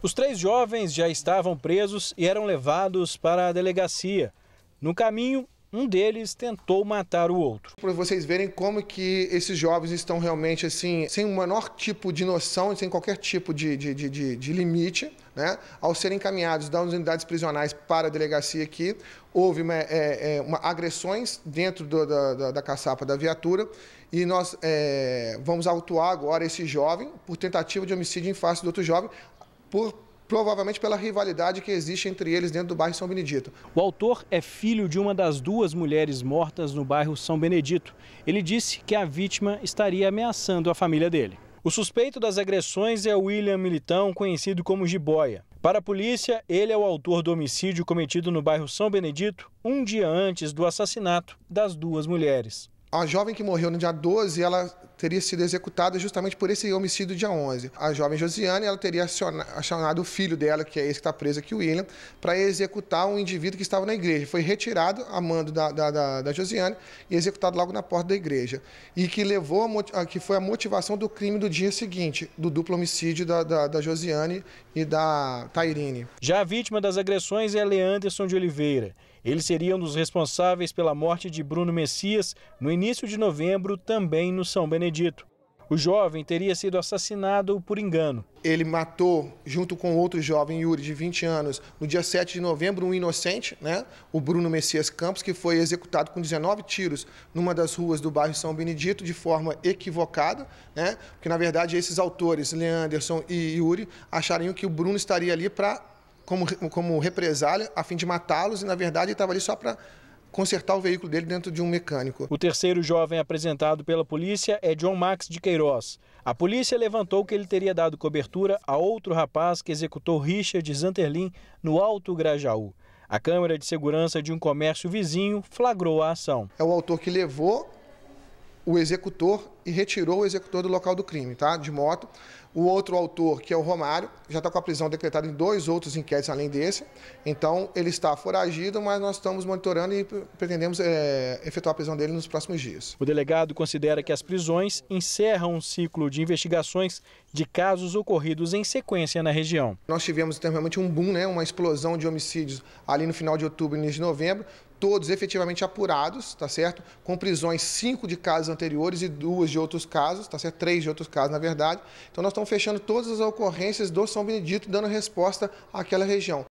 Os três jovens já estavam presos e eram levados para a delegacia. No caminho, um deles tentou matar o outro. Para vocês verem como que esses jovens estão realmente assim, sem o menor tipo de noção, sem qualquer tipo de, de, de, de limite, né? Ao serem encaminhados das unidades prisionais para a delegacia aqui, houve uma, né, é, é, uma agressões dentro do, da, da, da, caçapa da viatura e nós é, vamos autuar agora esse jovem por tentativa de homicídio em face do outro jovem, por provavelmente pela rivalidade que existe entre eles dentro do bairro São Benedito. O autor é filho de uma das duas mulheres mortas no bairro São Benedito. Ele disse que a vítima estaria ameaçando a família dele. O suspeito das agressões é William Militão, conhecido como Jiboia. Para a polícia, ele é o autor do homicídio cometido no bairro São Benedito um dia antes do assassinato das duas mulheres. A jovem que morreu no dia 12, ela teria sido executada justamente por esse homicídio dia 11. A jovem Josiane, ela teria acionado o filho dela, que é esse que está preso aqui, o William, para executar um indivíduo que estava na igreja. Foi retirado a mando da, da, da, da Josiane e executado logo na porta da igreja. E que levou, a, que foi a motivação do crime do dia seguinte, do duplo homicídio da, da, da Josiane e da Tairine. Já a vítima das agressões é Leanderson de Oliveira. Ele seria um dos responsáveis pela morte de Bruno Messias no início de novembro, também no São Benedito. O jovem teria sido assassinado por engano. Ele matou, junto com outro jovem, Yuri, de 20 anos, no dia 7 de novembro, um inocente, né? o Bruno Messias Campos, que foi executado com 19 tiros numa das ruas do bairro São Benedito, de forma equivocada, né? porque, na verdade, esses autores, Leanderson e Yuri, achariam que o Bruno estaria ali para como, como represália, a fim de matá-los, e, na verdade, ele estava ali só para consertar o veículo dele dentro de um mecânico. O terceiro jovem apresentado pela polícia é John Max de Queiroz. A polícia levantou que ele teria dado cobertura a outro rapaz que executou Richard Zanterlin no Alto Grajaú. A câmera de segurança de um comércio vizinho flagrou a ação. É o autor que levou o executor e retirou o executor do local do crime, tá? De moto. O outro autor, que é o Romário, já está com a prisão decretada em dois outros inquéritos além desse. Então, ele está foragido, mas nós estamos monitorando e pretendemos é, efetuar a prisão dele nos próximos dias. O delegado considera que as prisões encerram um ciclo de investigações de casos ocorridos em sequência na região. Nós tivemos então, realmente um boom, né, uma explosão de homicídios ali no final de outubro e início de novembro todos efetivamente apurados, tá certo? Com prisões, cinco de casos anteriores e duas de outros casos, tá certo? Três de outros casos, na verdade. Então, nós estamos fechando todas as ocorrências do São Benedito, dando resposta àquela região.